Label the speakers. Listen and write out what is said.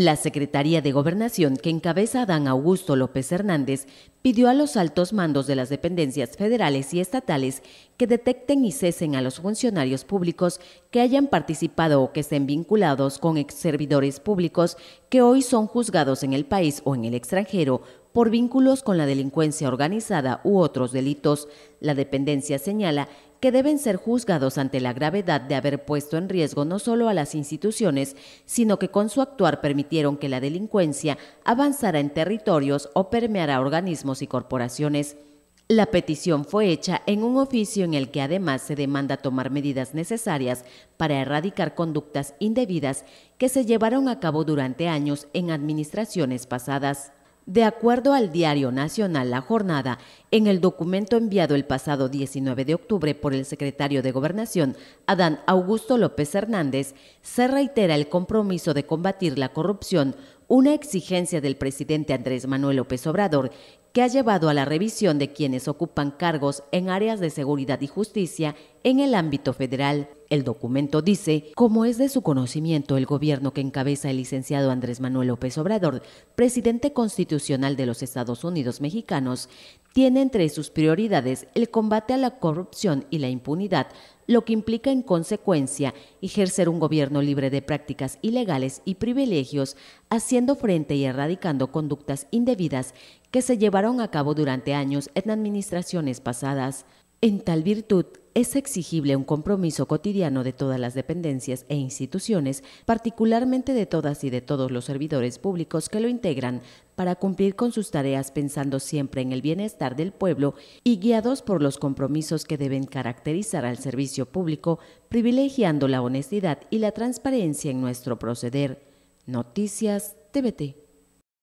Speaker 1: La Secretaría de Gobernación, que encabeza Dan Augusto López Hernández, pidió a los altos mandos de las dependencias federales y estatales que detecten y cesen a los funcionarios públicos que hayan participado o que estén vinculados con ex servidores públicos que hoy son juzgados en el país o en el extranjero por vínculos con la delincuencia organizada u otros delitos. La dependencia señala que deben ser juzgados ante la gravedad de haber puesto en riesgo no solo a las instituciones, sino que con su actuar permitieron que la delincuencia avanzara en territorios o permeara organismos y corporaciones. La petición fue hecha en un oficio en el que además se demanda tomar medidas necesarias para erradicar conductas indebidas que se llevaron a cabo durante años en administraciones pasadas. De acuerdo al diario nacional La Jornada, en el documento enviado el pasado 19 de octubre por el secretario de Gobernación, Adán Augusto López Hernández, se reitera el compromiso de combatir la corrupción, una exigencia del presidente Andrés Manuel López Obrador, ha llevado a la revisión de quienes ocupan cargos en áreas de seguridad y justicia en el ámbito federal. El documento dice, como es de su conocimiento, el gobierno que encabeza el licenciado Andrés Manuel López Obrador, presidente constitucional de los Estados Unidos mexicanos, tiene entre sus prioridades el combate a la corrupción y la impunidad, lo que implica en consecuencia ejercer un gobierno libre de prácticas ilegales y privilegios, haciendo frente y erradicando conductas indebidas que se llevaron a cabo durante años en administraciones pasadas. En tal virtud, es exigible un compromiso cotidiano de todas las dependencias e instituciones, particularmente de todas y de todos los servidores públicos que lo integran, para cumplir con sus tareas pensando siempre en el bienestar del pueblo y guiados por los compromisos que deben caracterizar al servicio público, privilegiando la honestidad y la transparencia en nuestro proceder. Noticias TVT.